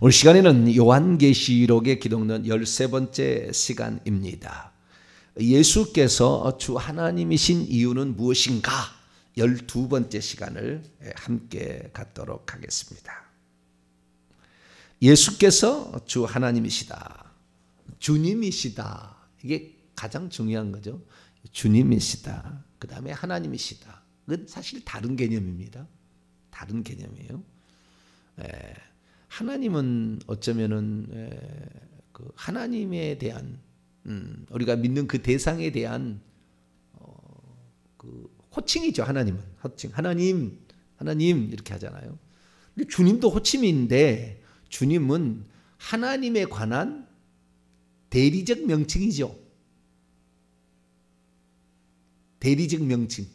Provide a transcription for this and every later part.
오늘 시간에는 요한계시록의 기록론 13번째 시간입니다. 예수께서 주 하나님이신 이유는 무엇인가? 12번째 시간을 예, 함께 갖도록 하겠습니다. 예수께서 주 하나님이시다. 주님이시다. 이게 가장 중요한 거죠. 주님이시다. 그 다음에 하나님이시다. 그건 사실 다른 개념입니다. 다른 개념이에요. 예. 하나님은 어쩌면은 그 하나님에 대한 음, 우리가 믿는 그 대상에 대한 어, 그 호칭이죠. 하나님은 호칭 하나님 하나님 이렇게 하잖아요. 주님도 호칭인데 주님은 하나님에 관한 대리적 명칭이죠. 대리적 명칭.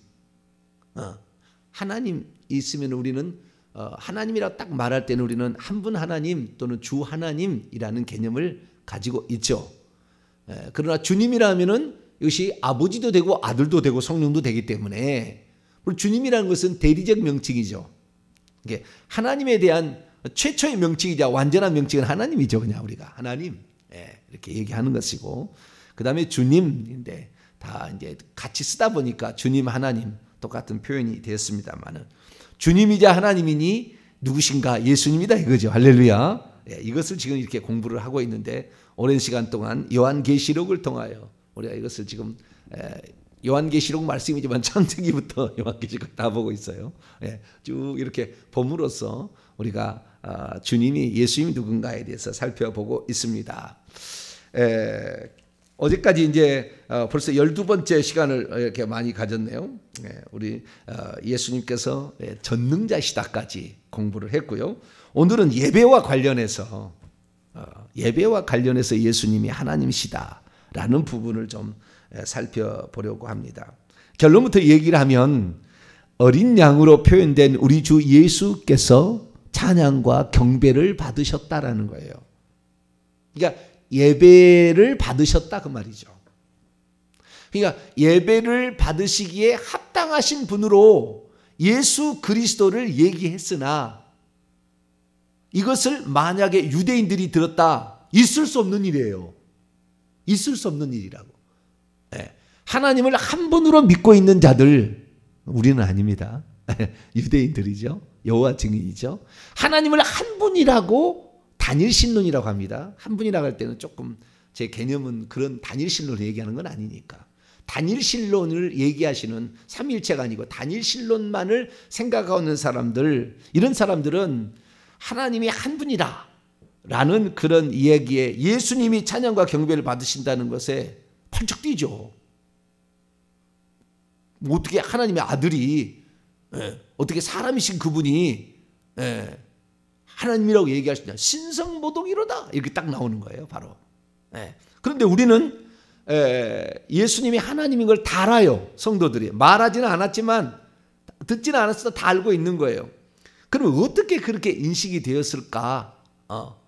어. 하나님 있으면 우리는 어, 하나님이라고 딱 말할 때는 우리는 한 분 하나님 또는 주 하나님이라는 개념을 가지고 있죠. 예, 그러나 주님이라면은 이것이 아버지도 되고 아들도 되고 성령도 되기 때문에 주님이라는 것은 대리적 명칭이죠. 이게 하나님에 대한 최초의 명칭이자 완전한 명칭은 하나님이죠, 그냥 우리가 하나님 예, 이렇게 얘기하는 것이고 그 다음에 주님인데 다 이제 같이 쓰다 보니까 주님 하나님 똑같은 표현이 되었습니다만은 주님이자 하나님이니 누구신가? 예수님이다 이거죠. 할렐루야. 예, 이것을 지금 이렇게 공부를 하고 있는데 오랜 시간 동안 요한계시록을 통하여 우리가 이것을 지금 에, 예, 요한계시록 말씀이지만 창세기부터 요한계시록 다 보고 있어요. 예, 쭉 이렇게 봄으로써 우리가 아, 주님이 예수님이 누군가에 대해서 살펴보고 있습니다. 에, 예, 어제까지 이제 어, 벌써 12번째 시간을 이렇게 많이 가졌네요. 예, 우리 어, 예수님께서 예, 전능자시다까지 공부를 했고요. 오늘은 예배와 관련해서 어, 예배와 관련해서 예수님이 하나님시다라는 부분을 좀 예, 살펴보려고 합니다. 결론부터 얘기를 하면 어린 양으로 표현된 우리 주 예수께서 찬양과 경배를 받으셨다라는 거예요. 그러니까 예배를 받으셨다 그 말이죠. 그러니까 예배를 받으시기에 합당하신 분으로 예수 그리스도를 얘기했으나 이것을 만약에 유대인들이 들었다 있을 수 없는 일이에요. 있을 수 없는 일이라고. 예. 하나님을 한 분으로 믿고 있는 자들 우리는 아닙니다. 유대인들이죠. 여호와 증인이죠. 하나님을 한 분이라고 단일 신론이라고 합니다. 한 분이라고 때는 조금 제 개념은 그런 단일 신론을 얘기하는 건 아니니까. 단일 신론을 얘기하시는 삼일체가 아니고 단일 신론만을 생각하는 사람들, 이런 사람들은 하나님이 한 분이다. 라는 그런 이야기에 예수님이 찬양과 경배를 받으신다는 것에 펄쩍 뛰죠. 어떻게 하나님의 아들이, 예, 어떻게 사람이신 그분이, 예, 하나님이라고 얘기할 수냐 신성모독이로다 이렇게 딱 나오는 거예요, 바로. 예. 그런데 우리는 예, 수님이 하나님인 걸 다 알아요, 성도들이 말하지는 않았지만 듣지는 않았어도 다 알고 있는 거예요. 그럼 어떻게 그렇게 인식이 되었을까? 어.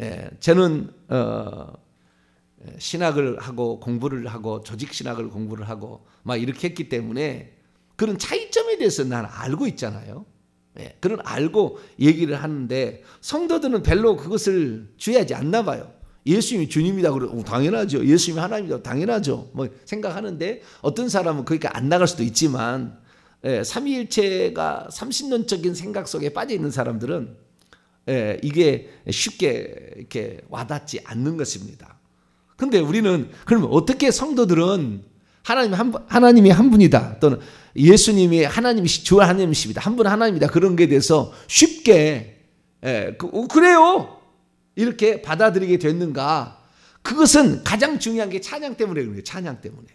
예, 저는 어, 예, 신학을 하고 공부를 하고 조직 신학을 공부를 하고 막 이렇게 했기 때문에 그런 차이점에 대해서 난 알고 있잖아요. 예, 그런 알고 얘기를 하는데 성도들은 별로 그것을 주의하지 않나 봐요. 예수님이 주님이다 그러고 어, 당연하죠. 예수님이 하나님이다 당연하죠. 뭐 생각하는데 어떤 사람은 그렇게 안 나갈 수도 있지만 예, 삼위일체가 삼신론적인 생각 속에 빠져 있는 사람들은 예, 이게 쉽게 이렇게 와닿지 않는 것입니다. 근데 우리는 그러면 어떻게 성도들은 하나님 한 하나님이 한 분이다 또는 예수님이 하나님이시, 저 하나님이십니다. 한 분 하나님이다. 그런 게 돼서 쉽게, 예, 그, 어, 그래요! 이렇게 받아들이게 됐는가. 그것은 가장 중요한 게 찬양 때문에 그래요. 찬양 때문에.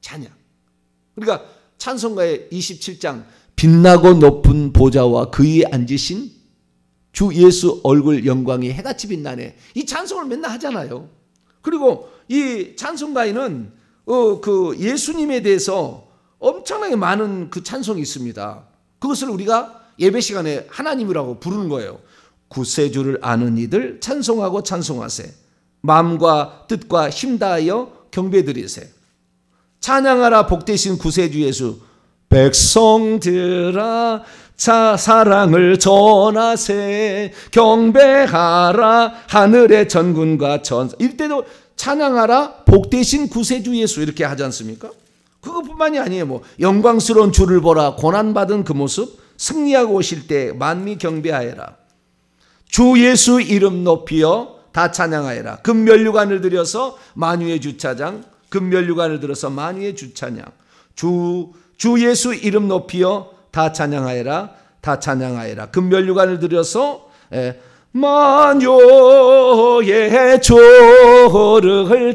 찬양. 그러니까 찬송가의 27장 빛나고 높은 보좌와 그의 앉으신 주 예수 얼굴 영광이 해같이 빛나네. 이 찬송을 맨날 하잖아요. 그리고 이 찬송가에는 어, 그 예수님에 대해서 엄청나게 많은 그 찬송이 있습니다. 그것을 우리가 예배 시간에 하나님이라고 부르는 거예요. 구세주를 아는 이들 찬송하고 찬송하세. 마음과 뜻과 힘 다하여 경배드리세. 찬양하라 복되신 구세주 예수. 백성들아 자 사랑을 전하세 경배하라 하늘의 전군과 전 이때도 찬양하라 복되신 구세주 예수 이렇게 하지 않습니까? 그것뿐만이 아니에요. 뭐 영광스러운 주를 보라 고난 받은 그 모습 승리하고 오실 때 만미 경배하여라. 주 예수 이름 높이여 다 찬양하여라. 금멸류관을 들여서 만유의 주차장 금멸류관을 들어서 만유의 주차장 주주 예수 이름 높이여 다 찬양하여라. 다 찬양하여라. 금멸류관을 들여서 예, 만요의 조를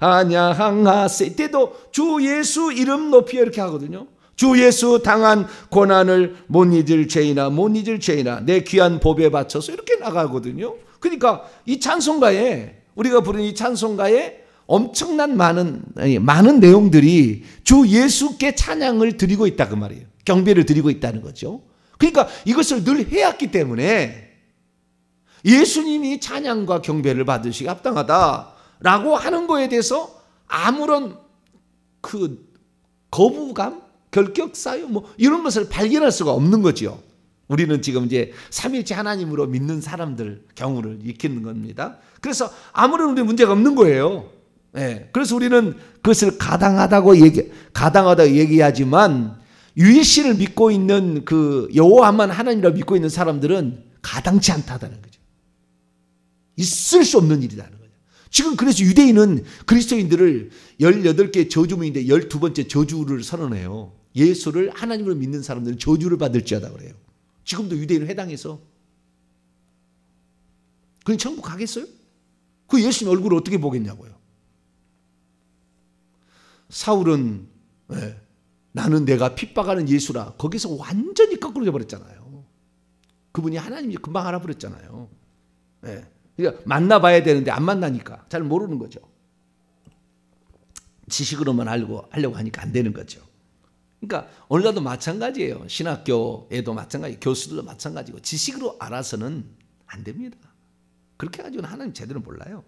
찬양하세 때도 주 예수 이름 높이 이렇게 하거든요. 주 예수 당한 고난을 못 잊을 죄이나 못 잊을 죄이나 내 귀한 법에 바쳐서 이렇게 나가거든요. 그러니까 이 찬송가에 우리가 부르이 찬송가에 엄청난 많은 많은 내용들이 주 예수께 찬양을 드리고 있다 그 말이에요. 경배를 드리고 있다는 거죠. 그러니까 이것을 늘 해왔기 때문에 예수님이 찬양과 경배를 받으시기 합당하다라고 하는 거에 대해서 아무런 그 거부감, 결격사유 뭐 이런 것을 발견할 수가 없는 거지요. 우리는 지금 이제 삼일째 하나님으로 믿는 사람들 경우를 익히는 겁니다. 그래서 아무런 우리 문제가 없는 거예요. 예. 그래서 우리는 그것을 가당하다고 얘기 가당하다고 얘기하지만 유일신을 믿고 있는 그 여호와만 하나님이라 믿고 있는 사람들은 가당치 않다는 거죠. 있을 수 없는 일이라는 거예 지금 그래서 유대인은 그리스도인들을 18개 저주문인데 12번째 저주를 선언해요. 예수를 하나님으로 믿는 사람들은 저주를 받을지하다 그래요. 지금도 유대인을 당해서 그냥 천국 가겠어요? 그 예수님 얼굴을 어떻게 보겠냐고요. 사울은 네, 나는 내가 핍박하는 예수라 거기서 완전히 거꾸로 돼버렸잖아요. 그분이 하나님 금방 알아버렸잖아요. 네. 그러니까 만나봐야 되는데 안 만나니까 잘 모르는 거죠. 지식으로만 알고 하려고 하니까 안 되는 거죠. 그러니까 오늘날도 마찬가지예요. 신학교에도 마찬가지, 교수들도 마찬가지고 지식으로 알아서는 안 됩니다. 그렇게 가지고는 하나님 제대로 몰라요.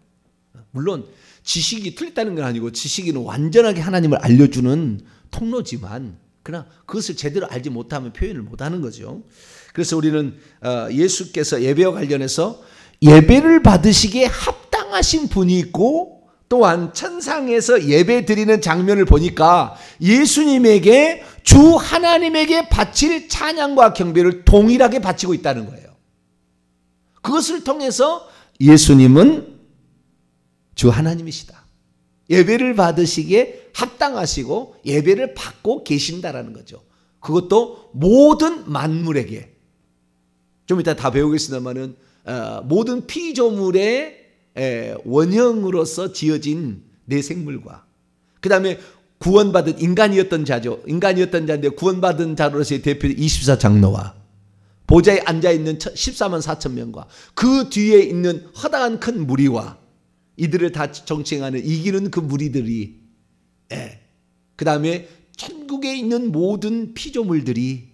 물론 지식이 틀렸다는 건 아니고 지식은 완전하게 하나님을 알려주는 통로지만 그러나 그것을 제대로 알지 못하면 표현을 못하는 거죠. 그래서 우리는 어, 예수께서 예배와 관련해서 예배를 받으시기에 합당하신 분이 있고 또한 천상에서 예배 드리는 장면을 보니까 예수님에게 주 하나님에게 바칠 찬양과 경배를 동일하게 바치고 있다는 거예요. 그것을 통해서 예수님은 주 하나님이시다. 예배를 받으시기에 합당하시고 예배를 받고 계신다라는 거죠. 그것도 모든 만물에게. 좀 이따 다 배우겠습니다만은 어, 모든 피조물의 원형으로서 지어진 내 생물과 그 다음에 구원받은 인간이었던 자죠. 인간이었던 자인데 구원받은 자로서의 대표 24장로와 보좌에 앉아있는 14만 4천 명과 그 뒤에 있는 허다한 큰 무리와 이들을 다 정칭하는 이기는 그 무리들이 예. 그 다음에 천국에 있는 모든 피조물들이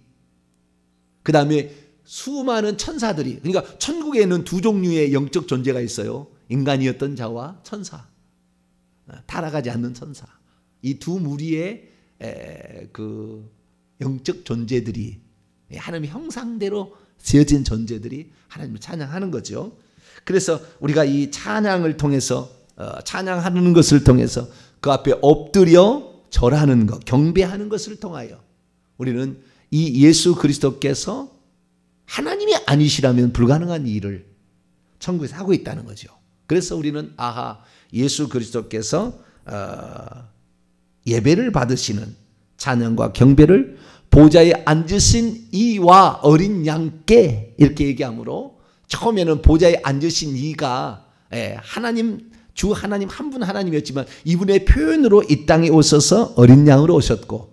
그 다음에 수많은 천사들이 그러니까 천국에는 두 종류의 영적 존재가 있어요. 인간이었던 자와 천사. 어, 타락하지 않는 천사. 이 두 무리의 에, 그 영적 존재들이 예, 하나님의 형상대로 지어진 존재들이 하나님을 찬양하는 거죠. 그래서 우리가 이 찬양을 통해서 어, 찬양하는 것을 통해서 그 앞에 엎드려 절하는 것, 경배하는 것을 통하여 우리는 이 예수 그리스도께서 하나님이 아니시라면 불가능한 일을 천국에서 하고 있다는 거죠. 그래서 우리는 아하 예수 그리스도께서 어, 예배를 받으시는 찬양과 경배를 보좌에 앉으신 이와 어린 양께 이렇게 얘기하므로 처음에는 보좌에 앉으신 이가 예, 하나님 주 하나님 한 분 하나님이었지만 이분의 표현으로 이 땅에 오셔서 어린 양으로 오셨고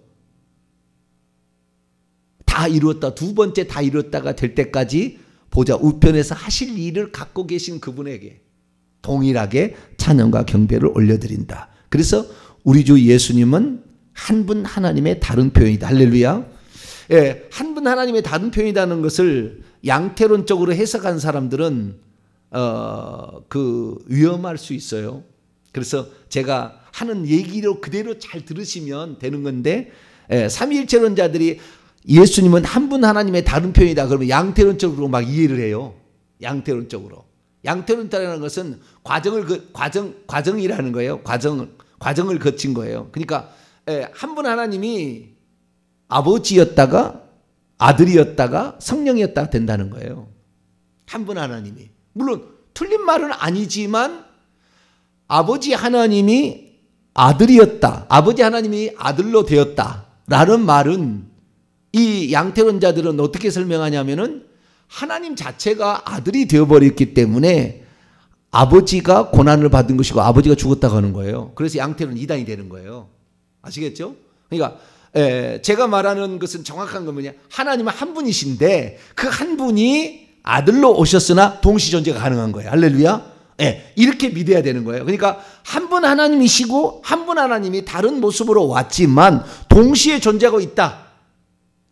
다 이루었다. 두 번째 다 이루었다가 될 때까지 보자. 우편에서 하실 일을 갖고 계신 그분에게 동일하게 찬양과 경배를 올려드린다. 그래서 우리 주 예수님은 한 분 하나님의 다른 표현이다. 할렐루야. 예, 한 분 하나님의 다른 표현이라는 것을 양태론적으로 해석한 사람들은 어, 그 위험할 수 있어요. 그래서 제가 하는 얘기로 그대로 잘 들으시면 되는 건데 예, 삼위일체론자들이 예수님은 한 분 하나님의 다른 표현이다. 그러면 양태론적으로 막 이해를 해요. 양태론적으로. 양태론이라는 것은 과정을 그 과정 과정이라는 거예요. 과정 과정을 거친 거예요. 그러니까 예, 한 분 하나님이 아버지였다가 아들이었다가 성령이었다가 된다는 거예요. 한 분 하나님이 물론 틀린 말은 아니지만 아버지 하나님이 아들이었다. 아버지 하나님이 아들로 되었다라는 말은 이 양태론자들은 어떻게 설명하냐면은 하나님 자체가 아들이 되어버렸기 때문에 아버지가 고난을 받은 것이고 아버지가 죽었다고 하는 거예요. 그래서 양태론 이단이 되는 거예요. 아시겠죠? 그러니까 에, 예, 제가 말하는 것은 정확한 건 뭐냐? 하나님은 한 분이신데 그 한 분이 아들로 오셨으나 동시 존재가 가능한 거예요. 할렐루야. 예, 이렇게 믿어야 되는 거예요. 그러니까 한 분 하나님이시고 한 분 하나님이 다른 모습으로 왔지만 동시에 존재하고 있다.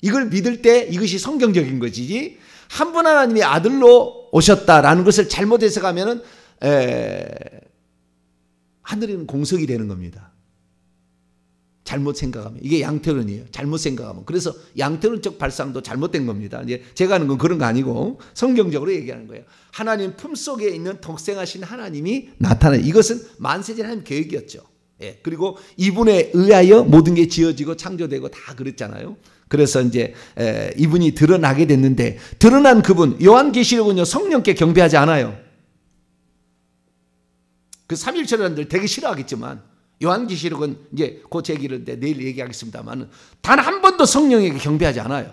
이걸 믿을 때 이것이 성경적인 것이지 한 분하나님의 아들로 오셨다라는 것을 잘못 해서가면은 에, 하늘에는 공석이 되는 겁니다. 잘못 생각하면 이게 양태론이에요. 잘못 생각하면 그래서 양태론적 발상도 잘못된 겁니다. 이제 제가 하는 건 그런 거 아니고 성경적으로 얘기하는 거예요. 하나님 품 속에 있는 독생하신 하나님이 나타나 이것은 만세제 하나님 계획이었죠. 예. 그리고 이분에 의하여 모든 게 지어지고 창조되고 다 그랬잖아요. 그래서 이제 에, 이분이 드러나게 됐는데 드러난 그분 요한계시록은요 성령께 경배하지 않아요. 그 삼일체라는들 되게 싫어하겠지만 요한계시록은 이제 곧 얘기를 내일 얘기하겠습니다만 단 한 번도 성령에게 경배하지 않아요.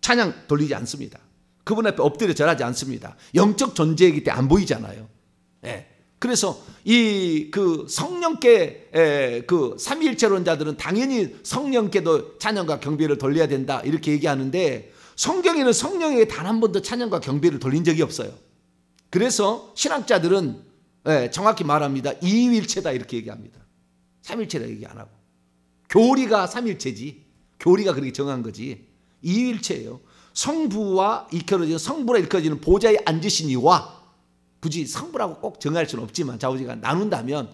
찬양 돌리지 않습니다. 그분 앞에 엎드려 절하지 않습니다. 영적 존재이기 때문에 안 보이잖아요. 예. 그래서 이 그 성령께 그 삼위일체론자들은 당연히 성령께도 찬양과 경배를 돌려야 된다 이렇게 얘기하는데 성경에는 성령에게 단 한 번도 찬양과 경배를 돌린 적이 없어요. 그래서 신학자들은 정확히 말합니다. 이위일체다 이렇게 얘기합니다. 삼일체다 얘기 안 하고 교리가 삼일체지 교리가 그렇게 정한 거지 이위일체예요. 성부와 일컬어지 성부라 일컬어지는 보좌에 앉으신 이와 굳이 성부라고 꼭 정할 수는 없지만 자우지가 나눈다면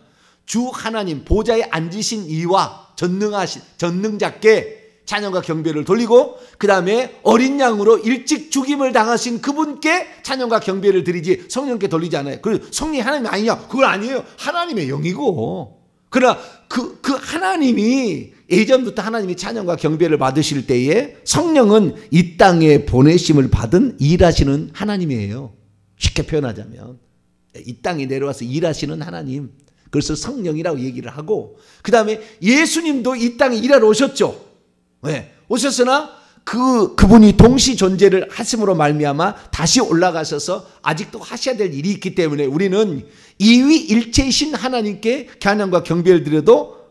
주 하나님 보좌에 앉으신 이와 전능하신 전능자께 찬양과 경배를 돌리고 그 다음에 어린 양으로 일찍 죽임을 당하신 그분께 찬양과 경배를 드리지 성령께 돌리지 않아요. 그 성령 이 하나님 아니냐? 그건 아니에요. 하나님의 영이고 그러나 그, 그 하나님이 예전부터 하나님이 찬양과 경배를 받으실 때에 성령은 이 땅에 보내심을 받은 일하시는 하나님이에요. 쉽게 표현하자면 이 땅에 내려와서 일하시는 하나님 그래서 성령이라고 얘기를 하고 그 다음에 예수님도 이 땅에 일하러 오셨죠. 네. 오셨으나 그 그분이 동시 존재를 하심으로 말미암아 다시 올라가셔서 아직도 하셔야 될 일이 있기 때문에 우리는 이위일체이신 하나님께 찬양과 경배를 드려도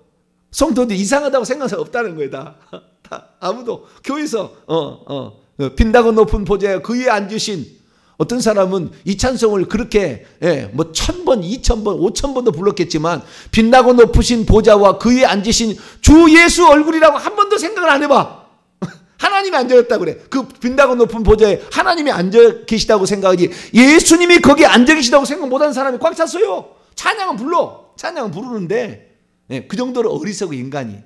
성도들 이상하다고 생각할 수 없다는 거예요. 다, 다 아무도 교회에서 어, 어, 어 빈다고 높은 보좌에 그 위에 앉으신 어떤 사람은 이 찬송을 그렇게 예, 뭐 천번, 이천번, 오천번도 불렀겠지만 빛나고 높으신 보좌와 그 위에 앉으신 주 예수 얼굴이라고 한 번도 생각을 안 해봐. 하나님이 앉아있다 그래. 그 빛나고 높은 보좌에 하나님이 앉아 계시다고 생각하지 예수님이 거기 앉아 계시다고 생각 못 한 사람이 꽉 찼어요. 찬양은 불러. 찬양은 부르는데 예, 그 정도로 어리석은 인간이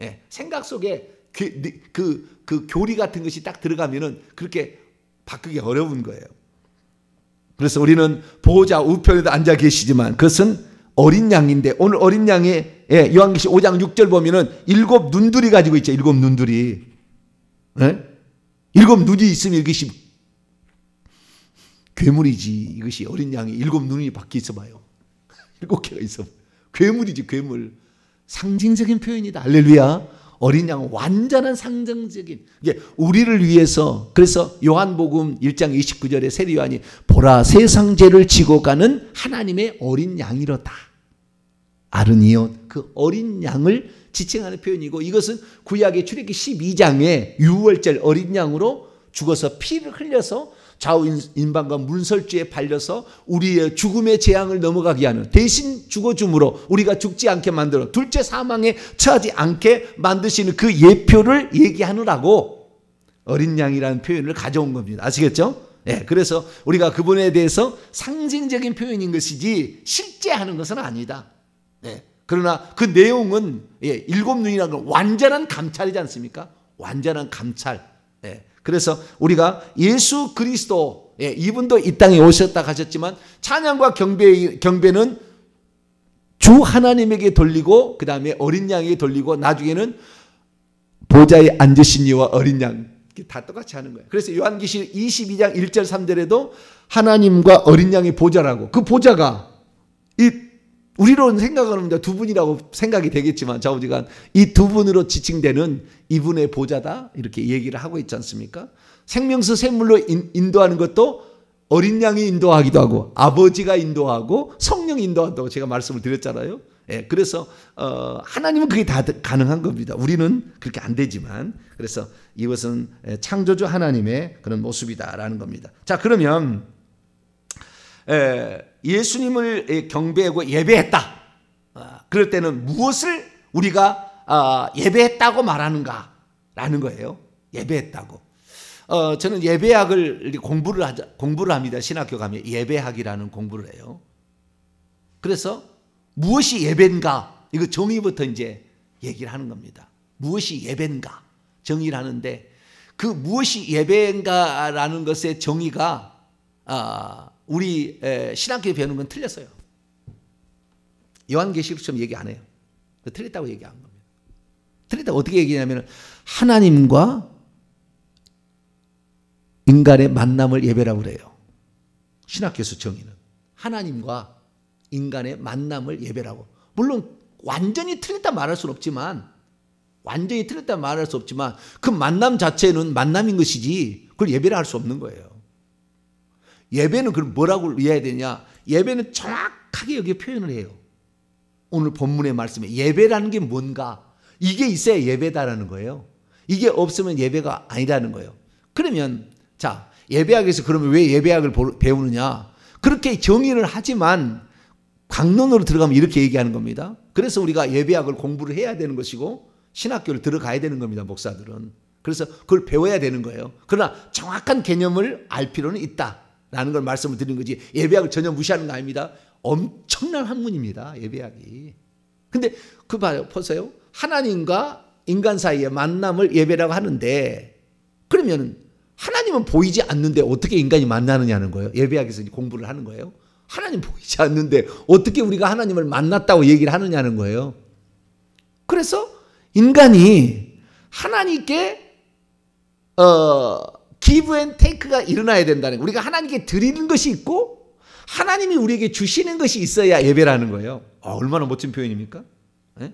예, 생각 속에 그, 그, 그 교리 같은 것이 딱 들어가면은 그렇게 바꾸기 어려운 거예요. 그래서 우리는 보호자 우편에도 앉아 계시지만 그것은 어린 양인데 오늘 어린 양이 예, 요한계시 5장 6절 보면은 일곱 눈들이 가지고 있죠. 일곱 눈들이. 예? 일곱 눈이 있으면 이것이 괴물이지. 이것이 어린 양이 일곱 눈이 밖에 있어봐요. 일곱 개가 있어. 괴물이지 괴물. 상징적인 표현이다. 할렐루야. 어린 양은 완전한 상징적인 이게 우리를 위해서 그래서 요한복음 1장 29절에 세리 요한이 보라 세상 죄를 지고 가는 하나님의 어린 양이로다. 아르니온 그 어린 양을 지칭하는 표현이고 이것은 구약의 출애기 12장에 6월절 어린 양으로 죽어서 피를 흘려서 좌우 인방과 문설주에 팔려서 우리의 죽음의 재앙을 넘어가게 하는 대신 죽어줌으로 우리가 죽지 않게 만들어 둘째 사망에 처하지 않게 만드시는 그 예표를 얘기하느라고 어린 양이라는 표현을 가져온 겁니다. 아시겠죠? 예, 그래서 우리가 그분에 대해서 상징적인 표현인 것이지 실제 하는 것은 아니다. 예, 그러나 그 내용은 예, 일곱 눈이라는 건 완전한 감찰이지 않습니까? 완전한 감찰. 예, 그래서 우리가 예수 그리스도 예, 이분도 이 땅에 오셨다 가셨지만 찬양과 경배 경배는 주 하나님에게 돌리고 그 다음에 어린 양에게 돌리고 나중에는 보좌에 앉으신 이와 어린 양다 똑같이 하는 거예요. 그래서 요한계시 22장 1절 3절에도 하나님과 어린 양이 보좌라고 그 보좌가 이 우리로는 생각하는 두 분이라고 생각이 되겠지만 자우지간 이 두 분으로 지칭되는 이분의 보좌다 이렇게 얘기를 하고 있지 않습니까? 생명수 샘물로 인, 도하는 것도 어린 양이 인도하기도 하고 아버지가 인도하고 성령 인도한다고 제가 말씀을 드렸잖아요. 예, 그래서 어, 하나님은 그게 다 가능한 겁니다. 우리는 그렇게 안 되지만 그래서 이것은 예, 창조주 하나님의 그런 모습이다라는 겁니다. 자 그러면 에, 예, 예수님을 경배하고 예배했다. 아, 그럴 때는 무엇을 우리가 아, 예배했다고 말하는가라는 거예요. 예배했다고. 어, 저는 예배학을 공부를 하자, 공부를 합니다. 신학교 가면 예배학이라는 공부를 해요. 그래서 무엇이 예배인가? 이거 정의부터 이제 얘기를 하는 겁니다. 무엇이 예배인가? 정의를 하는데 그 무엇이 예배인가라는 것의 정의가 아, 우리 신학교 배우는 건 틀렸어요. 요한계시록처럼 얘기 안 해요. 그 틀렸다고 얘기한 겁니다. 그러니 어떻게 얘기냐면 하나님과 인간의 만남을 예배라고 그래요. 신학교에서 정의는 하나님과 인간의 만남을 예배라고. 물론 완전히 틀렸다 말할 수는 없지만 완전히 틀렸다 말할 수 없지만 그 만남 자체는 만남인 것이지 그걸 예배라 할 수 없는 거예요. 예배는 그럼 뭐라고 이해해야 되냐? 예배는 정확하게 여기 표현을 해요. 오늘 본문의 말씀에 예배라는 게 뭔가 이게 있어야 예배다라는 거예요. 이게 없으면 예배가 아니라는 거예요. 그러면 자 예배학에서 그러면 왜 예배학을 배우느냐? 그렇게 정의를 하지만 강론으로 들어가면 이렇게 얘기하는 겁니다. 그래서 우리가 예배학을 공부를 해야 되는 것이고 신학교를 들어가야 되는 겁니다. 목사들은. 그래서 그걸 배워야 되는 거예요. 그러나 정확한 개념을 알 필요는 있다라는 걸 말씀을 드린 거지 예배학을 전혀 무시하는 거 아닙니다. 엄청난 학문입니다. 예배학이. 근데 그 봐요. 보세요. 하나님과 인간 사이의 만남을 예배라고 하는데 그러면 하나님은 보이지 않는데 어떻게 인간이 만나느냐는 거예요. 예배하기 서 공부를 하는 거예요. 하나님 보이지 않는데 어떻게 우리가 하나님을 만났다고 얘기를 하느냐는 거예요. 그래서 인간이 하나님께 어, 기브 앤 테이크가 일어나야 된다는 거예요. 우리가 하나님께 드리는 것이 있고 하나님이 우리에게 주시는 것이 있어야 예배라는 거예요. 아, 얼마나 멋진 표현입니까? 네?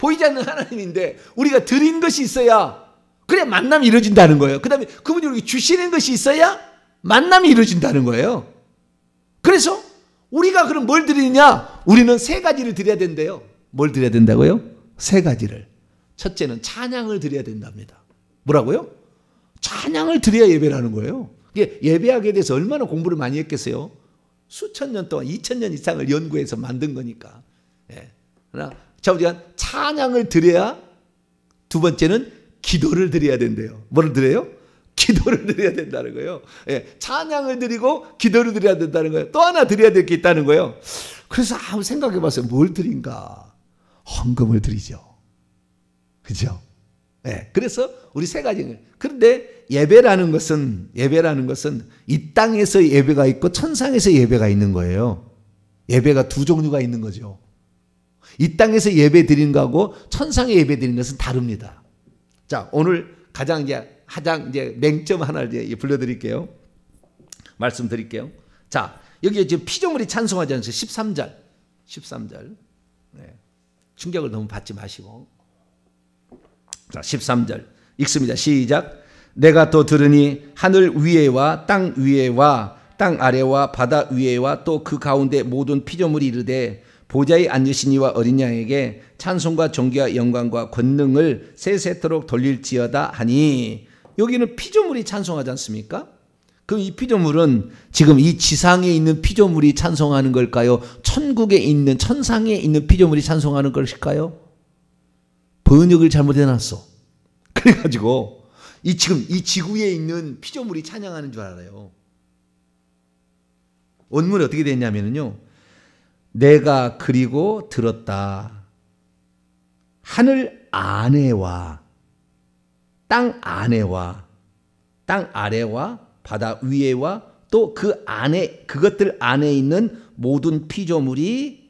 보이지 않는 하나님인데 우리가 드린 것이 있어야 그래 만남이 이루어진다는 거예요. 그 다음에 그분이 우리 주시는 것이 있어야 만남이 이루어진다는 거예요. 그래서 우리가 그럼 뭘드리냐 우리는 세 가지를 드려야 된대요. 뭘 드려야 된다고요? 세 가지를. 첫째는 찬양을 드려야 된답니다. 뭐라고요? 찬양을 드려야 예배라는 거예요. 이게 예배학에 대해서 얼마나 공부를 많이 했겠어요? 수천 년 동안, 이천 년 이상을 연구해서 만든 거니까. 예. 하나, 자, 우리가 찬양을 드려야 두 번째는 기도를 드려야 된대요. 뭐를 드려요? 기도를 드려야 된다는 거예요. 예, 찬양을 드리고 기도를 드려야 된다는 거예요. 또 하나 드려야 될 게 있다는 거예요. 그래서 아무 생각해 봤어요. 뭘 드린가? 헌금을 드리죠. 그죠? 예, 그래서 우리 세가지 그런데 예배라는 것은, 예배라는 것은 이 땅에서 예배가 있고 천상에서 예배가 있는 거예요. 예배가 두 종류가 있는 거죠. 이 땅에서 예배 드리는 거하고 천상에 예배 드리는 것은 다릅니다. 자, 오늘 가장 이제 가장 이제 맹점 하나를 이제 불러드릴게요. 말씀드릴게요. 자, 여기에 지금 피조물이 찬송하지 않으세요? 13절. 13절. 네. 충격을 너무 받지 마시고. 자, 13절. 읽습니다. 시작. 내가 또 들으니 하늘 위에와 땅 위에와 땅 아래와 바다 위에와 또 그 가운데 모든 피조물이 이르되 보좌에 앉으신 이와 어린 양에게 찬송과 존귀와 영광과 권능을 세세토록 돌릴지어다 하니 여기는 피조물이 찬송하지 않습니까? 그럼 이 피조물은 지금 이 지상에 있는 피조물이 찬송하는 걸까요? 천국에 있는 천상에 있는 피조물이 찬송하는 것일까요? 번역을 잘못해놨어. 그래가지고 이 지금 이 지구에 있는 피조물이 찬양하는 줄 알아요. 원문이 어떻게 됐냐면요. 내가 그리고 들었다. 하늘 안에와 땅 안에와 땅 아래와 바다 위에와 또 그 안에 그것들 안에 있는 모든 피조물이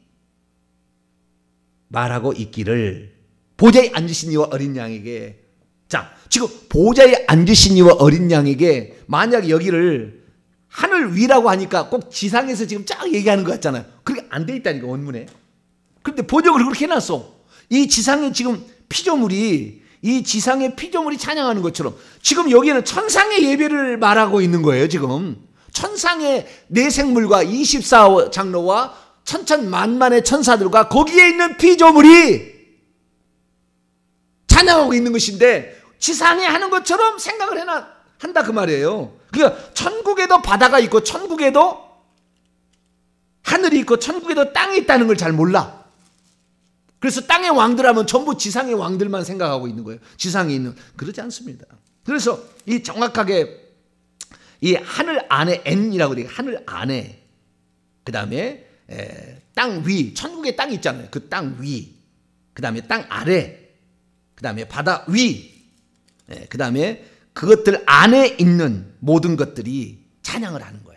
말하고 있기를 보좌에 앉으신 이와 어린 양에게 자 지금 보좌에 앉으신 이와 어린 양에게 만약 여기를 하늘 위라고 하니까 꼭 지상에서 지금 쫙 얘기하는 것 같잖아요. 안돼 있다니까 원문에. 그런데 번역을 그렇게 해놨어. 이 지상에 지금 피조물이 이 지상의 피조물이 찬양하는 것처럼 지금 여기에는 천상의 예배를 말하고 있는 거예요. 지금 천상의 내생물과 24장로와 천천만만의 천사들과 거기에 있는 피조물이 찬양하고 있는 것인데 지상에 하는 것처럼 생각을 해나 한다 그 말이에요. 그러니까 천국에도 바다가 있고 천국에도 하늘이 있고 천국에도 땅이 있다는 걸 잘 몰라. 그래서 땅의 왕들 하면 전부 지상의 왕들만 생각하고 있는 거예요. 지상에 있는. 그러지 않습니다. 그래서 이 정확하게 이 하늘 안에 N이라고 그래 하늘 안에. 그 다음에 땅 위. 천국의 땅이 있잖아요. 그 땅 위. 그 다음에 땅 아래. 그 다음에 바다 위. 그 다음에 그것들 안에 있는 모든 것들이 찬양을 하는 거예요.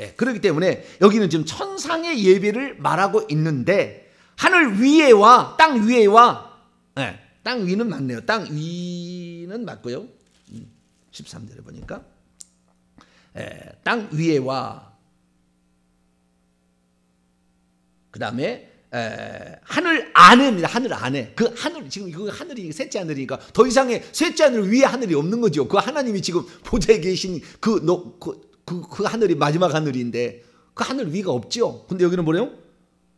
예, 그렇기 때문에 여기는 지금 천상의 예배를 말하고 있는데 하늘 위에와 땅 위에와 예, 땅 위는 맞네요. 땅 위는 맞고요. 13절에 음, 보니까 예, 땅 위에와 그 다음에 예, 하늘 안에입니다. 하늘 안에. 그 하늘 지금 이거 그 하늘이 셋째 하늘이니까 더 이상의 셋째 하늘 위에 하늘이 없는 거죠. 그 하나님이 지금 보좌에 계신 그, 너, 그 그, 그 하늘이 마지막 하늘인데 그 하늘 위가 없죠. 근데 여기는 뭐래요?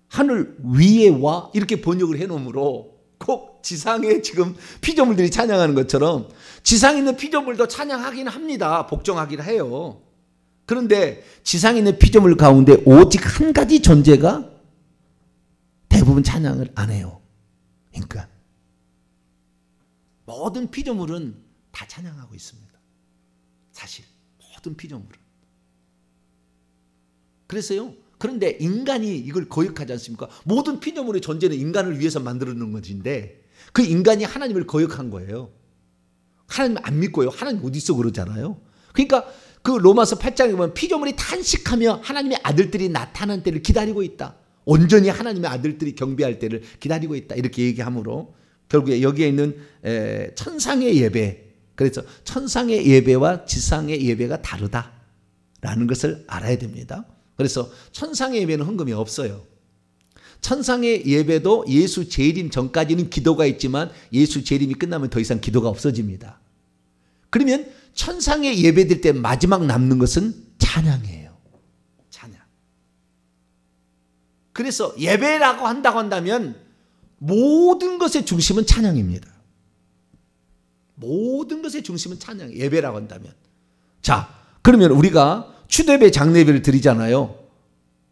하늘 위에 와 이렇게 번역을 해놓으므로 꼭 지상에 지금 피조물들이 찬양하는 것처럼 지상에 있는 피조물도 찬양하긴 합니다. 복종하기 해요. 그런데 지상에 있는 피조물 가운데 오직 한 가지 존재가 대부분 찬양을 안 해요. 그러니까 모든 피조물은 다 찬양하고 있습니다. 사실 모든 피조물은. 그랬어요. 그런데 인간이 이걸 거역하지 않습니까? 모든 피조물의 존재는 인간을 위해서 만들어 놓은 것인데 그 인간이 하나님을 거역한 거예요. 하나님 안 믿고요. 하나님 어디 있 그러잖아요. 그러니까 그 로마서 8장에 보면 피조물이 탄식하며 하나님의 아들들이 나타난 때를 기다리고 있다. 온전히 하나님의 아들들이 경배할 때를 기다리고 있다. 이렇게 얘기하므로 결국에 여기에 있는 천상의 예배. 그래서 천상의 예배와 지상의 예배가 다르다라는 것을 알아야 됩니다. 그래서 천상의 예배는 헌금이 없어요. 천상의 예배도 예수 재림 전까지는 기도가 있지만 예수 재림이 끝나면 더 이상 기도가 없어집니다. 그러면 천상의 예배될 때 마지막 남는 것은 찬양이에요. 찬양. 그래서 예배라고 한다고 한다면 모든 것의 중심은 찬양입니다. 모든 것의 중심은 찬양, 예배라고 한다면. 자, 그러면 우리가 추대배 장례배를 드리잖아요.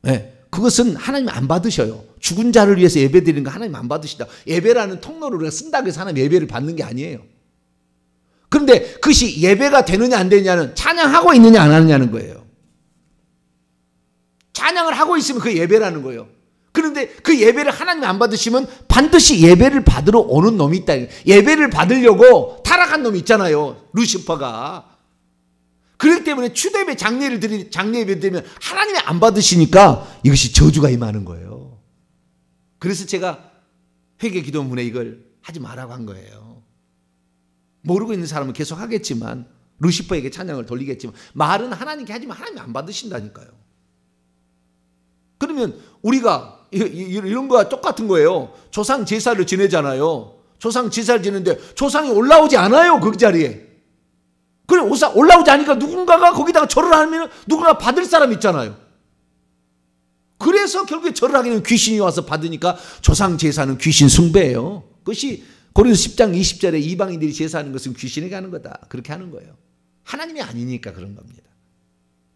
네. 그것은 하나님 안 받으셔요. 죽은 자를 위해서 예배 드리는 거 하나님 안 받으시다. 예배라는 통로를 우리가 쓴다고 해서 하나님 예배를 받는 게 아니에요. 그런데 그것이 예배가 되느냐 안 되느냐는 찬양하고 있느냐 안 하느냐는 거예요. 찬양을 하고 있으면 그 예배라는 거예요. 그런데 그 예배를 하나님 안 받으시면 반드시 예배를 받으러 오는 놈이 있다. 예배를 받으려고 타락한 놈이 있잖아요. 루시퍼가. 그렇기 때문에 추대배 장례를 드리 장례 예배 드리면 하나님이 안 받으시니까 이것이 저주가 임하는 거예요. 그래서 제가 회개 기도문에 이걸 하지 말라고 한 거예요. 모르고 있는 사람은 계속 하겠지만 루시퍼에게 찬양을 돌리겠지만 말은 하나님께 하지만 하나님이 안 받으신다니까요. 그러면 우리가 이런 거와 똑같은 거예요. 조상 제사를 지내잖아요. 조상 제사를 지는데 내 조상이 올라오지 않아요. 그 자리에. 그래 올라오지 않으니까 누군가가 거기다가 절을 하면 누군가 받을 사람 있잖아요. 그래서 결국에 절을 하게 되면 귀신이 와서 받으니까 조상 제사는 귀신 숭배예요. 그것이 고린도 10장 20절에 이방인들이 제사하는 것은 귀신에게 하는 거다. 그렇게 하는 거예요. 하나님이 아니니까 그런 겁니다.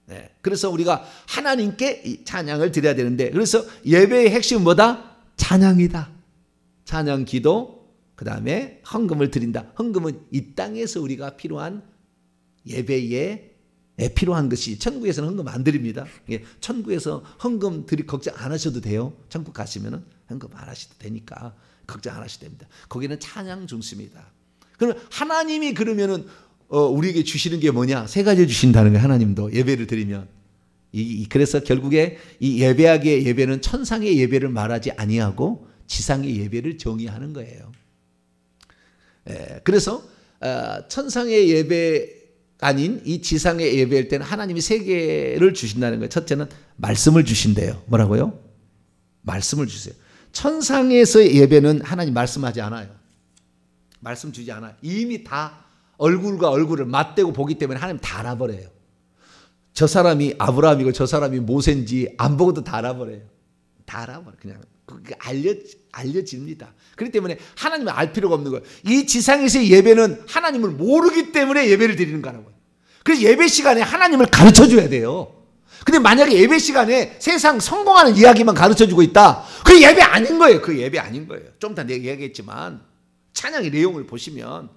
네. 그래서 우리가 하나님께 찬양을 드려야 되는데 그래서 예배의 핵심은 뭐다? 찬양이다. 찬양 기도 그다음에 헌금을 드린다. 헌금은 이 땅에서 우리가 필요한 예배에 필요한 것이 천국에서는 헌금 안 드립니다. 예, 천국에서 헌금 드리 걱정 안 하셔도 돼요. 천국 가시면 헌금 안 하셔도 되니까 걱정 안 하셔도 됩니다. 거기는 찬양 중심이다. 그럼 하나님이 그러면은 어, 우리에게 주시는 게 뭐냐? 세 가지 주신다는 거예요. 하나님도 예배를 드리면 이, 그래서 결국에 이 예배하기의 예배는 천상의 예배를 말하지 아니하고 지상의 예배를 정의하는 거예요. 예, 그래서 어, 천상의 예배 아닌 이지상에예배할 때는 하나님이 세 개를 주신다는 거예요. 첫째는 말씀을 주신대요. 뭐라고요? 말씀을 주세요. 천상에서의 예배는 하나님 말씀하지 않아요. 말씀 주지 않아요. 이미 다 얼굴과 얼굴을 맞대고 보기 때문에 하나님 다 알아버려요. 저 사람이 아브라함이고 저 사람이 모세인지 안 보고도 다 알아버려요. 다 알아버려 그냥 알려 알려집니다. 그렇기 때문에 하나님을 알 필요가 없는 거예요. 이 지상에서의 예배는 하나님을 모르기 때문에 예배를 드리는 거라고 그래서 예배 시간에 하나님을 가르쳐 줘야 돼요. 근데 만약에 예배 시간에 세상 성공하는 이야기만 가르쳐 주고 있다. 그 예배 아닌 거예요. 그 예배 아닌 거예요. 좀더 내가 얘기했지만 찬양의 내용을 보시면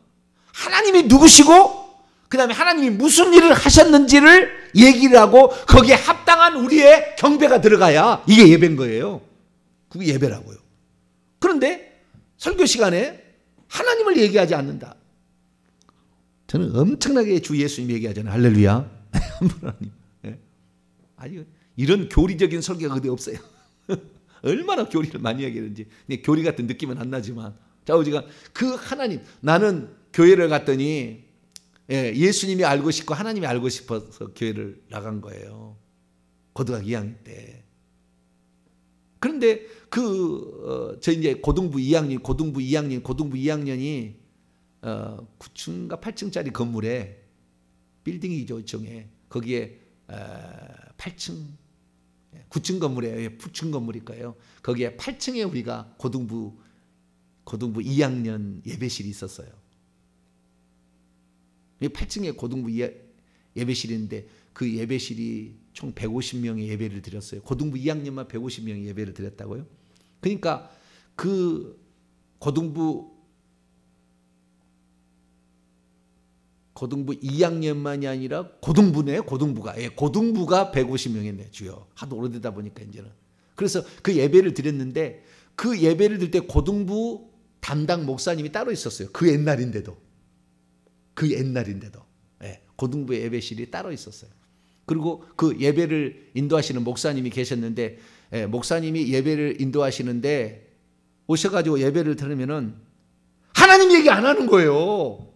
하나님이 누구시고 그다음에 하나님이 무슨 일을 하셨는지를 얘기를 하고 거기에 합당한 우리의 경배가 들어가야 이게 예배인 거예요. 그게 예배라고요. 그런데 설교 시간에 하나님을 얘기하지 않는다. 저는 엄청나게 주 예수님 얘기하잖아요. 할렐루야. 하나님. 예. 아니 이런 교리적인 설교가 그대 없어요. 얼마나 교리를 많이 얘기하는지 교리 같은 느낌은 안 나지만 자우지가 그 하나님 나는 교회를 갔더니 예, 수님이 알고 싶고 하나님이 알고 싶어서 교회를 나간 거예요. 고등학교 2학년 때. 그런데 그, 어, 저 이제 고등부 2학년, 고등부 2학년, 고등부 2학년이 어, 9층과 8층짜리 건물에 빌딩이죠, 정에 거기에 어, 8층, 9층 예, 건물에 9층 건물일 까요 거기에 8층에 우리가 고등부 고등부 2학년 예배실이 있었어요. 8층에 고등부 예, 예배실인데 그 예배실이 총 150명이 예배를 드렸어요. 고등부 2학년만 150명이 예배를 드렸다고요? 그러니까 그 고등부 고등부 2학년만이 아니라 고등부네 고등부가 예, 고등부가 150명이네 주요 하도 오래되다 보니까 이제는 그래서 그 예배를 드렸는데 그 예배를 드때 고등부 담당 목사님이 따로 있었어요 그 옛날인데도 그 옛날인데도 예, 고등부 예배실이 따로 있었어요 그리고 그 예배를 인도하시는 목사님이 계셨는데 예, 목사님이 예배를 인도하시는데 오셔가지고 예배를 들으면은 하나님 얘기 안 하는 거예요.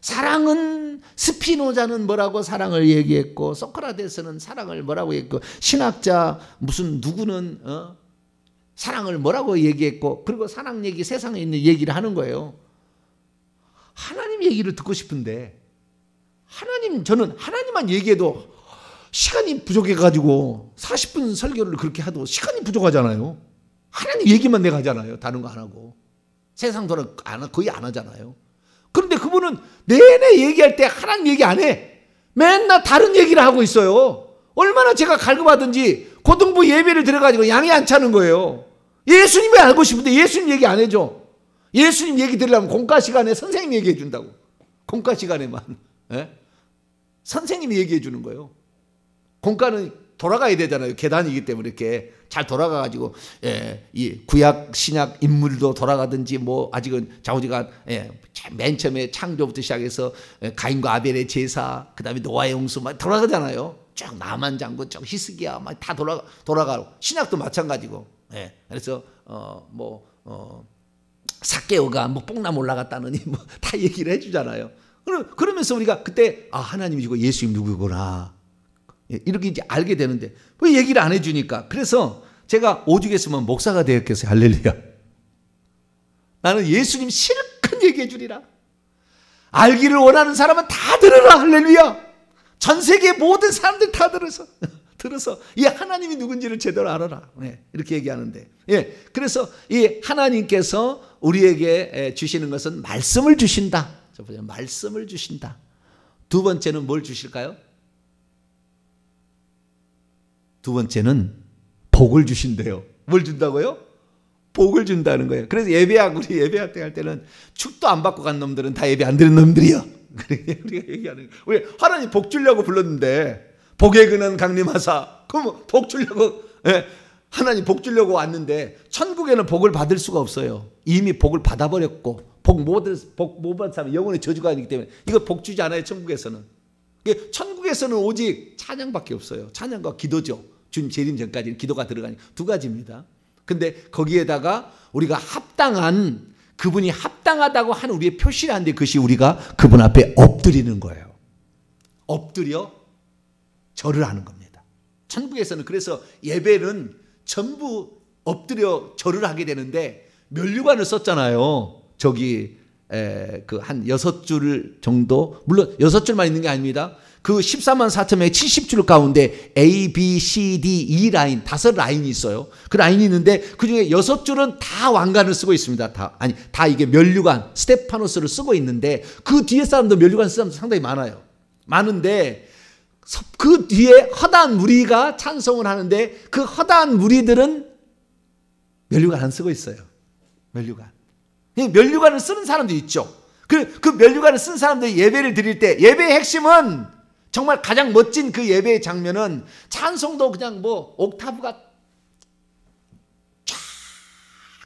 사랑은 스피노자는 뭐라고 사랑을 얘기했고 소크라테스는 사랑을 뭐라고 했고 신학자 무슨 누구는 어? 사랑을 뭐라고 얘기했고 그리고 사랑 얘기 세상에 있는 얘기를 하는 거예요. 하나님 얘기를 듣고 싶은데 하나님 저는 하나님만 얘기해도 시간이 부족해 가지고 40분 설교를 그렇게 해도 시간이 부족하잖아요. 하나님 얘기만 내가 하잖아요. 다른 거 안 하고. 세상 돌아 거의 안 하잖아요. 그런데 그분은 내내 얘기할 때 하나님 얘기 안 해. 맨날 다른 얘기를 하고 있어요. 얼마나 제가 갈급하든지 고등부 예배를 들어가지고 양이 안 차는 거예요. 예수님이 알고 싶은데 예수님 얘기 안 해줘. 예수님 얘기 들으려면 공과 시간에 선생님 얘기해 준다고. 공과 시간에만. 에? 예? 선생님이 얘기해 주는 거예요. 공과는 돌아가야 되잖아요. 계단이기 때문에 이렇게 잘 돌아가 가지고 예, 이 구약 신약 인물도 돌아가든지 뭐 아직은 자우지간 예, 맨 처음에 창조부터 시작해서 예, 가인과 아벨의 제사 그다음에 노아의 홍수 막 돌아가잖아요. 쭉 나만 장군 쭉 히스기야 막다 돌아 돌아가고 신약도 마찬가지고 예. 그래서 어 뭐어 뭐, 어, 사케오가 뭐뽕나 올라갔다느니 뭐 다 얘기를 해주잖아요. 그러면서 우리가 그때 아 하나님이시고 예수님 누구구나 예, 이렇게 이제 알게 되는데 왜 뭐 얘기를 안 해주니까 그래서 제가 오죽했으면 목사가 되었겠어요 할렐루야 나는 예수님 실컷 얘기해 주리라 알기를 원하는 사람은 다 들으라 할렐루야 전 세계 모든 사람들 다 들어서 들어서 이 하나님이 누군지를 제대로 알아라 네, 이렇게 얘기하는데 예 그래서 이 하나님께서 우리에게 주시는 것은 말씀을 주신다 자, 보세 말씀을 주신다. 두 번째는 뭘 주실까요? 두 번째는 복을 주신대요. 뭘 준다고요? 복을 준다는 거예요. 그래서 예배학 우리 예배학 때할 때는 축도 안 받고 간 놈들은 다 예배 안 드는 놈들이야. 그래 우리가 얘기하는 우리 하나님 복 주려고 불렀는데 복의 근원 강림하사 그럼 복 주려고 예, 하나님 복 주려고 왔는데 천국에는 복을 받을 수가 없어요. 이미 복을 받아버렸고 복 모든 복 사람 영혼의 저주가 아니기 때문에 이거 복 주지 않아요 천국에서는. 천국에서는 오직 찬양밖에 없어요. 찬양과 기도죠. 주님 재림 전까지 기도가 들어가니 까두 가지입니다. 근데 거기에다가 우리가 합당한 그분이 합당하다고 하는 우리의 표시를 하는데 그것이 우리가 그분 앞에 엎드리는 거예요. 엎드려 절을 하는 겁니다. 천국에서는 그래서 예배는 전부 엎드려 절을 하게 되는데 면류관을 썼잖아요. 저기 그한 여섯 줄 정도 물론 여섯 줄만 있는 게 아닙니다. 그 14만 4천 명의 70줄 가운데 A, B, C, D, E 라인 다섯 라인이 있어요. 그 라인이 있는데 그 중에 여섯 줄은 다 왕관을 쓰고 있습니다. 다 아니 다 이게 면류관 스테파노스를 쓰고 있는데 그 뒤에 사람도 면류관 쓰는 사람도 상당히 많아요. 많은데 그 뒤에 허다한 무리가 찬송을 하는데 그 허다한 무리들은 면류관 안 쓰고 있어요. 면류관. 멸류관을 쓰는 사람도 있죠. 그, 그 멸류관을 쓴 사람들이 예배를 드릴 때 예배의 핵심은 정말 가장 멋진 그 예배의 장면은 찬송도 그냥 뭐 옥타브가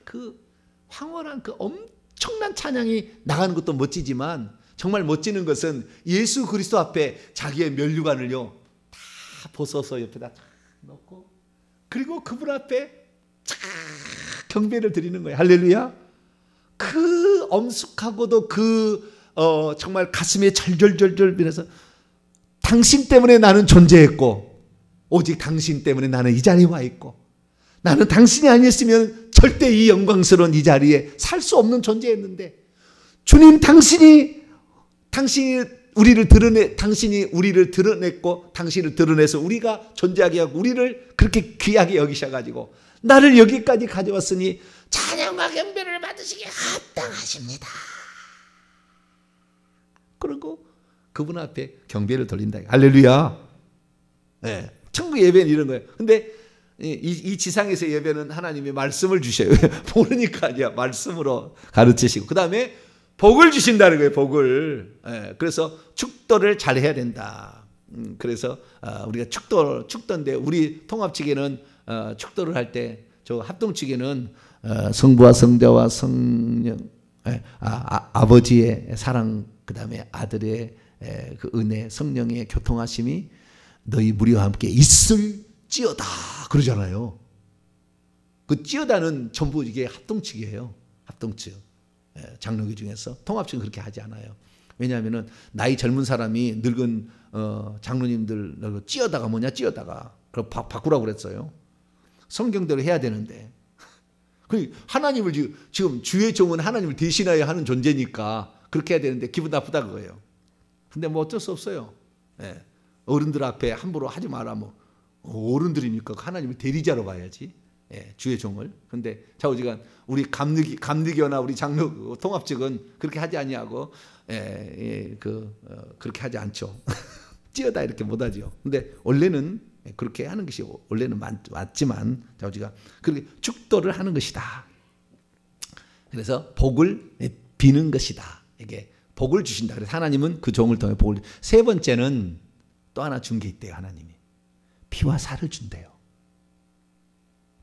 쫙그 황홀한 그 엄청난 찬양이 나가는 것도 멋지지만 정말 멋지는 것은 예수 그리스도 앞에 자기의 면류관을요 다 벗어서 옆에다 쫙 넣고 그리고 그분 앞에 쫙 경배를 드리는 거예요. 할렐루야. 그 엄숙하고도 그 어, 정말 가슴에 절절절절 빌어서 당신 때문에 나는 존재했고 오직 당신 때문에 나는 이 자리에 와 있고 나는 당신이 아니었으면 절대 이 영광스러운 이 자리에 살 수 없는 존재였는데 주님 당신이 당신이 우리를 드러내 당신이 우리를 드러냈고 당신을 드러내서 우리가 존재하게 하고 우리를 그렇게 귀하게 여기셔 가지고 나를 여기까지 가져왔으니 찬양과 경배를 받으시기에 합당하십니다. 그리고 그분 앞에 경배를 돌린다. 할렐루야. 네. 천국 예배는 이런 거예요. 근데 이, 이 지상에서 예배는 하나님이 말씀을 주셔요. 모르니까 아니야. 말씀으로 가르치시고. 그 다음에 복을 주신다는 거예요. 복을. 네. 그래서 축도를 잘 해야 된다. 음, 그래서 아, 우리가 축도, 축도인데 우리 통합측에는 어, 축도를 할 때 저 합동축에는 어, 성부와 성자와 성령 에, 예, 아, 아 버지의 사랑 그다음에 아들의 에, 예, 그 은혜 성령의 교통하심이 너희 무리와 함께 있을지어다 그러잖아요. 그 찌어다는 전부 이게 합동측이에요. 합동측. 예, 장로기 중에서 통합측은 그렇게 하지 않아요. 왜냐하면은 나이 젊은 사람이 늙은 어, 장로님들 찌어다가 뭐냐 찌어다가 그걸 바, 바꾸라고 그랬어요. 성경대로 해야 되는데. 그 하나님을 지금 주의 종은 하나님을 대신하여 하는 존재니까 그렇게 해야 되는데 기분 나쁘다 그거예요. 근데 뭐 어쩔 수 없어요. 예. 어른들 앞에 함부로 하지 마라 뭐 어른들이니까 그 하나님을 대리자로 봐야지. 예, 주의 종을. 근데 자오지간 우리 감리 감리교나 우리 장로 그 통합 측은 그렇게 하지 아니하고 예, 예, 그 어, 그렇게 하지 않죠. 찌어다 이렇게 못 하죠. 근데 원래는 예, 그렇게 하는 것이 원래는 맞지만 자우지가 그렇게 축도를 하는 것이다. 그래서 복을 비는 것이다. 이게 복을 주신다. 그래서 하나님은 그 종을 통해 복을 세 번째는 또 하나 준 게 있대요. 하나님이 피와 살을 준대요.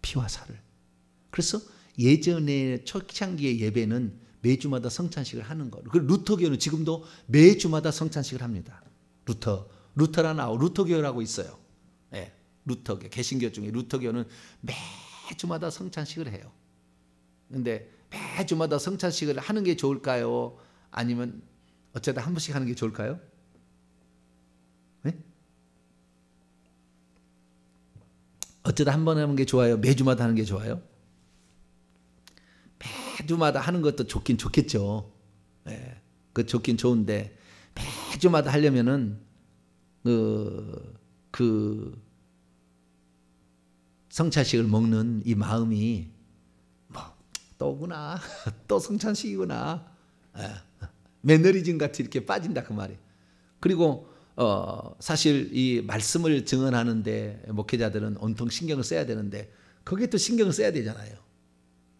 피와 살을. 그래서 예전에 초창기의 예배는 매주마다 성찬식을 하는 거. 그 루터교는 지금도 매주마다 성찬식을 합니다. 루터 루터라는 루터교라고 있어요. 예, 루터교 개신교 중에 루터교는 매주마다 성찬식을 해요. 근데 매주마다 성찬식을 하는 게 좋을까요? 아니면 어쩌다 한 번씩 하는 게 좋을까요? 네? 어쩌다 한 번 하는 게 좋아요? 매주마다 하는 게 좋아요? 매주마다 하는 것도 좋긴 좋겠죠. 네. 그 좋긴 좋은데 매주마다 하려면은 그그 성찬식을 먹는 이 마음이 뭐 또구나 또 성찬식이구나 예. 매너리즘 같이 이렇게 빠진다 그말이 그리고 어, 사실 이 말씀을 증언하는데 목회자들은 온통 신경을 써야 되는데 거기에 또 신경을 써야 되잖아요.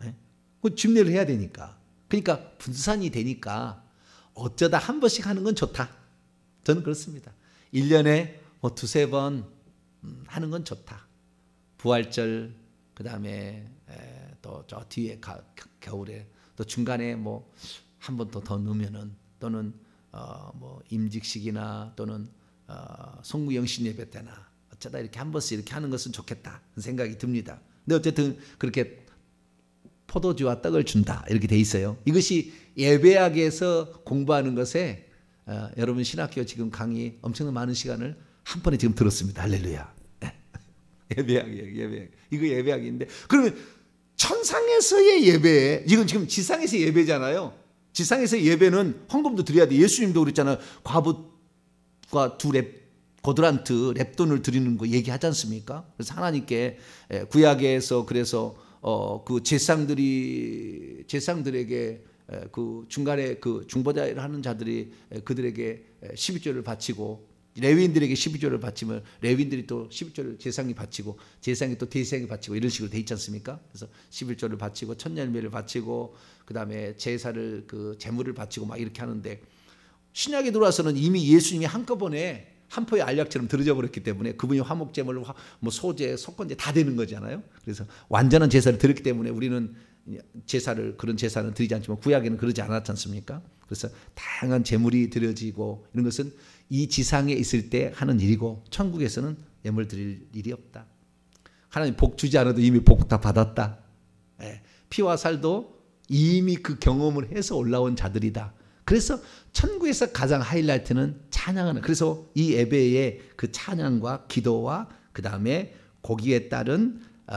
네? 그 집례를 해야 되니까. 그러니까 분산이 되니까 어쩌다 한 번씩 하는 건 좋다. 저는 그렇습니다. 1년에 뭐 두세 번 음, 하는 건 좋다. 부활절 그다음에 또 저 뒤에 가, 겨울에 또 중간에 뭐 한 번 더 더 넣으면은 또는 어뭐 임직식이나 또는 어 송구영신 예배 때나 어쩌다 이렇게 한 번씩 이렇게 하는 것은 좋겠다 그 생각이 듭니다. 근데 어쨌든 그렇게 포도주와 떡을 준다 이렇게 돼 있어요. 이것이 예배학에서 공부하는 것에 어, 여러분 신학교 지금 강의 엄청난 많은 시간을 한 번에 지금 들었습니다. 할렐루야. 예배학, 예배학. 이거 예배학인데. 그러면 천상에서의 예배, 이건 지금 지상에서 예배잖아요. 지상에서 예배는 헌금도 드려야 돼. 예수님도 그랬잖아요. 과부과 두 랩, 고드란트 랩돈을 드리는 거 얘기하지 않습니까? 그래서 하나님께 예, 구약에서 그래서 어, 그 재상들이 재상들에게 예, 그 중간에 그 중보자를 하는 자들이 예, 그들에게 12조를 바치고 레위인들에게 12조를 바치면 레위인들이 또 11조를 재상이 바치고 재상이또 대상이 바치고 이런 식으로 돼 있지 않습니까? 그래서 11조를 바치고 천년매를 바치고 그다음에 제사를 그재물을 바치고 막 이렇게 하는데 신약에 들어와서는 이미 예수님이 한꺼번에 한 포의 알약처럼 들어져 버렸기 때문에 그분이 화목재물뭐 소제, 속건제 다 되는 거잖아요. 그래서 완전한 제사를 드렸기 때문에 우리는 제사를 그런 제사는 드리지 않지만 구약에는 그러지 않았지 않습니까? 그래서 다양한 재물이 드려지고 이런 것은 이 지상에 있을 때 하는 일이고 천국에서는 예물 드릴 일이 없다. 하나님 복 주지 않아도 이미 복 다 받았다. 예, 피와 살도 이미 그 경험을 해서 올라온 자들이다. 그래서 천국에서 가장 하이라이트는 찬양하는 그래서 이 예배의 그 찬양과 기도와 그 다음에 거기에 따른 어,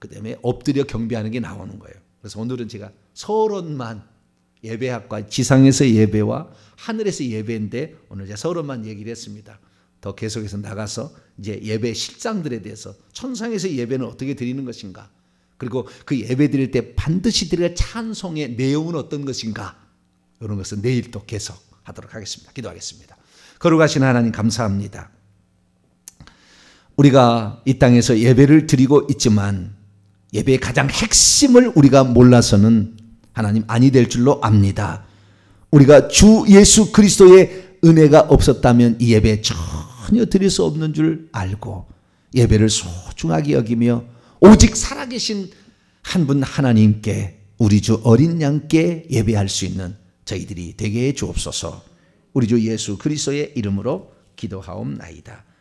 그 다음에 엎드려 경배하는 게 나오는 거예요. 그래서 오늘은 제가 서론만 예배학과 지상에서 예배와 하늘에서 예배인데 오늘 이제 서로만 얘기를 했습니다. 더 계속해서 나가서 이제 예배 실상들에 대해서 천상에서 예배는 어떻게 드리는 것인가? 그리고 그 예배 드릴 때 반드시 드릴 찬송의 내용은 어떤 것인가? 이런 것은 내일 또 계속 하도록 하겠습니다. 기도하겠습니다. 걸어가신 하나님 감사합니다. 우리가 이 땅에서 예배를 드리고 있지만 예배의 가장 핵심을 우리가 몰라서는 하나님 아니 될 줄로 압니다. 우리가 주 예수 그리스도의 은혜가 없었다면 이 예배 전혀 드릴 수 없는 줄 알고 예배를 소중하게 여기며 오직 살아계신 한 분 하나님께 우리 주 어린 양께 예배할 수 있는 저희들이 되게 해 주옵소서. 우리 주 예수 그리스도의 이름으로 기도하옵나이다.